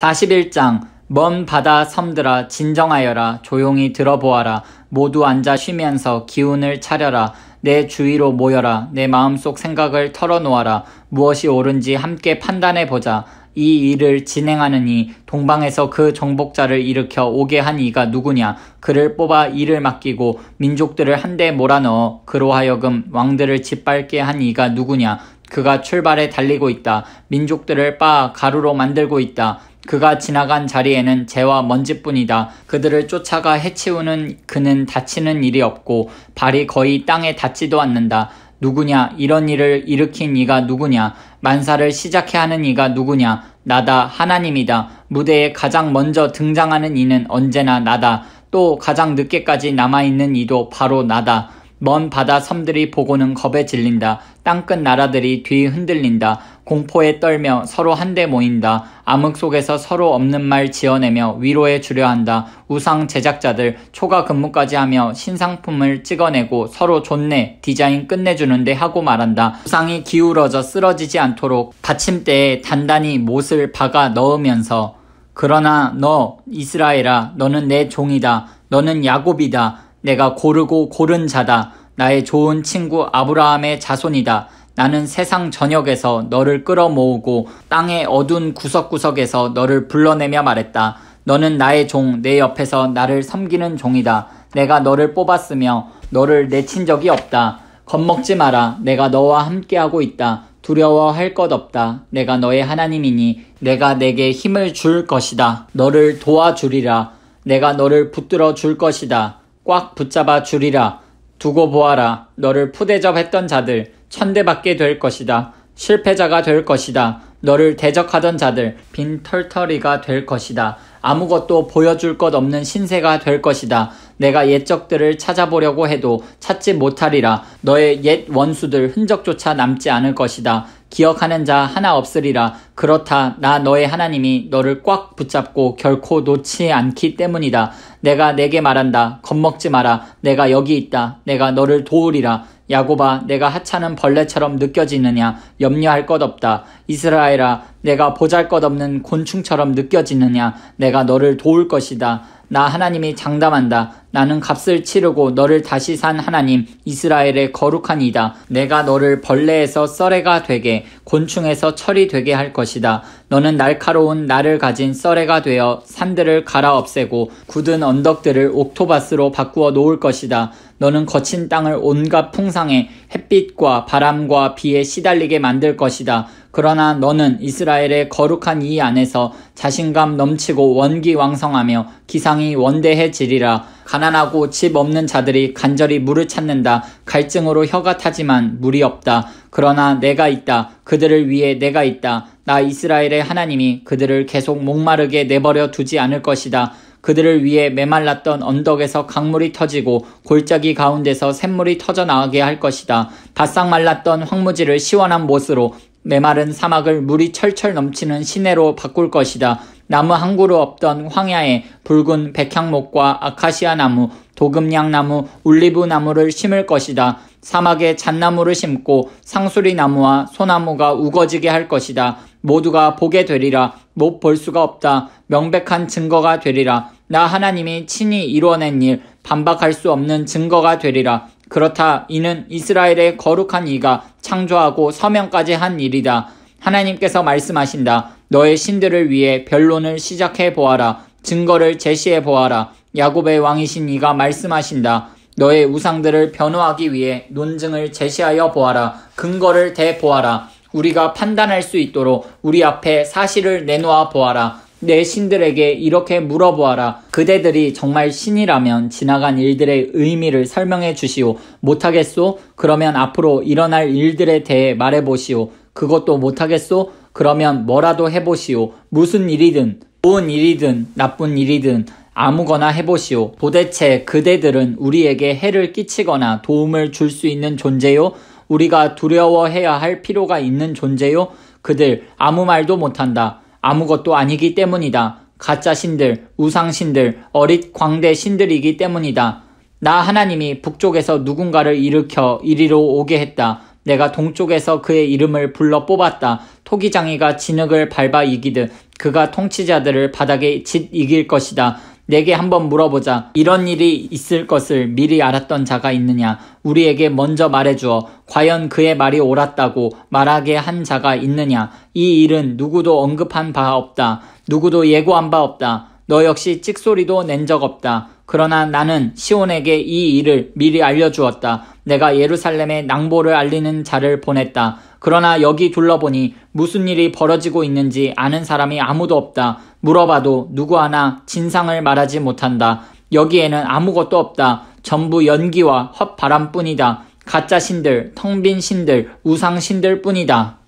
41장 먼 바다 섬들아 진정하여라 조용히 들어보아라 모두 앉아 쉬면서 기운을 차려라 내 주위로 모여라 내 마음속 생각을 털어놓아라 무엇이 옳은지 함께 판단해 보자 이 일을 진행하느니 동방에서 그 정복자를 일으켜 오게 한 이가 누구냐 그를 뽑아 이를 맡기고 민족들을 한데 몰아넣어 그로하여금 왕들을 짓밟게 한 이가 누구냐 그가 출발에 달리고 있다 민족들을 빠 가루로 만들고 있다 그가 지나간 자리에는 재와 먼지뿐이다. 그들을 쫓아가 해치우는 그는 다치는 일이 없고 발이 거의 땅에 닿지도 않는다. 누구냐? 이런 일을 일으킨 이가 누구냐? 만사를 시작해 하는 이가 누구냐? 나다 하나님이다. 무대에 가장 먼저 등장하는 이는 언제나 나다. 또 가장 늦게까지 남아있는 이도 바로 나다. 먼 바다 섬들이 보고는 겁에 질린다. 땅끝 나라들이 뒤 흔들린다. 공포에 떨며 서로 한데 모인다. 암흑 속에서 서로 없는 말 지어내며 위로해 주려 한다. 우상 제작자들 초과 근무까지 하며 신상품을 찍어내고 서로 좋네 디자인 끝내주는데 하고 말한다. 우상이 기울어져 쓰러지지 않도록 받침대에 단단히 못을 박아 넣으면서 그러나 너 이스라엘아 너는 내 종이다. 너는 야곱이다. 내가 고르고 고른 자다. 나의 좋은 친구 아브라함의 자손이다. 나는 세상 전역에서 너를 끌어모으고 땅의 어두운 구석구석에서 너를 불러내며 말했다. 너는 나의 종, 내 옆에서 나를 섬기는 종이다. 내가 너를 뽑았으며 너를 내친 적이 없다. 겁먹지 마라. 내가 너와 함께하고 있다. 두려워할 것 없다. 내가 너의 하나님이니 내가 내게 힘을 줄 것이다. 너를 도와주리라. 내가 너를 붙들어 줄 것이다. 꽉 붙잡아 주리라. 두고 보아라. 너를 푸대접했던 자들 천대받게 될 것이다. 실패자가 될 것이다. 너를 대적하던 자들 빈 털터리가 될 것이다. 아무것도 보여줄 것 없는 신세가 될 것이다. 내가 옛적들을 찾아보려고 해도 찾지 못하리라. 너의 옛 원수들 흔적조차 남지 않을 것이다. 기억하는 자 하나 없으리라. 그렇다. 나 너의 하나님이 너를 꽉 붙잡고 결코 놓지 않기 때문이다. 내가 내게 말한다. 겁먹지 마라. 내가 여기 있다. 내가 너를 도우리라. 야곱아, 내가 하찮은 벌레처럼 느껴지느냐? 염려할 것 없다. 이스라엘아, 내가 보잘 것 없는 곤충처럼 느껴지느냐? 내가 너를 도울 것이다. 나 하나님이 장담한다. 나는 값을 치르고 너를 다시 산 하나님 이스라엘의 거룩한 이다. 내가 너를 벌레에서 썰애가 되게 곤충에서 철이 되게 할 것이다. 너는 날카로운 날을 가진 썰애가 되어 산들을 갈아 없애고 굳은 언덕들을 옥토바스로 바꾸어 놓을 것이다. 너는 거친 땅을 온갖 풍상에 햇빛과 바람과 비에 시달리게 만들 것이다. 그러나 너는 이스라엘의 거룩한 이 안에서 자신감 넘치고 원기 왕성하며 기상이 원대해지리라. 가난하고 집 없는 자들이 간절히 물을 찾는다. 갈증으로 혀가 타지만 물이 없다. 그러나 내가 있다. 그들을 위해 내가 있다. 나 이스라엘의 하나님이 그들을 계속 목마르게 내버려 두지 않을 것이다. 그들을 위해 메말랐던 언덕에서 강물이 터지고 골짜기 가운데서 샘물이 터져나가게 할 것이다. 바싹 말랐던 황무지를 시원한 못으로 메마른 사막을 물이 철철 넘치는 시내로 바꿀 것이다. 나무 한 그루 없던 황야에 붉은 백향목과 아카시아 나무, 도금양 나무, 올리브 나무를 심을 것이다. 사막에 잣나무를 심고 상수리 나무와 소나무가 우거지게 할 것이다. 모두가 보게 되리라. 못 볼 수가 없다. 명백한 증거가 되리라. 나 하나님이 친히 이루어낸 일, 반박할 수 없는 증거가 되리라. 그렇다. 이는 이스라엘의 거룩한 이가 창조하고 서명까지 한 일이다. 하나님께서 말씀하신다. 너의 신들을 위해 변론을 시작해 보아라. 증거를 제시해 보아라. 야곱의 왕이신 이가 말씀하신다. 너의 우상들을 변호하기 위해 논증을 제시하여 보아라. 근거를 대보아라. 우리가 판단할 수 있도록 우리 앞에 사실을 내놓아 보아라. 내 신들에게 이렇게 물어보아라. 그대들이 정말 신이라면 지나간 일들의 의미를 설명해 주시오. 못하겠소? 그러면 앞으로 일어날 일들에 대해 말해보시오. 그것도 못하겠소? 그러면 뭐라도 해보시오. 무슨 일이든, 좋은 일이든, 나쁜 일이든, 아무거나 해보시오. 도대체 그대들은 우리에게 해를 끼치거나 도움을 줄 수 있는 존재요? 우리가 두려워해야 할 필요가 있는 존재요? 그들 아무 말도 못한다. 아무것도 아니기 때문이다. 가짜 신들, 우상 신들, 어릿 광대 신들이기 때문이다. 나 하나님이 북쪽에서 누군가를 일으켜 이리로 오게 했다. 내가 동쪽에서 그의 이름을 불러 뽑았다. 토기장이가 진흙을 밟아 이기듯 그가 통치자들을 바닥에 짓 이길 것이다. 내게 한번 물어보자. 이런 일이 있을 것을 미리 알았던 자가 있느냐? 우리에게 먼저 말해주어 과연 그의 말이 옳았다고 말하게 한 자가 있느냐? 이 일은 누구도 언급한 바 없다. 누구도 예고한 바 없다. 너 역시 찍소리도 낸 적 없다. 그러나 나는 시온에게 이 일을 미리 알려주었다. 내가 예루살렘에 낭보를 알리는 자를 보냈다. 그러나 여기 둘러보니 무슨 일이 벌어지고 있는지 아는 사람이 아무도 없다. 물어봐도 누구 하나 진상을 말하지 못한다. 여기에는 아무것도 없다. 전부 연기와 헛바람뿐이다. 가짜 신들, 텅 빈 신들, 우상 신들 뿐이다.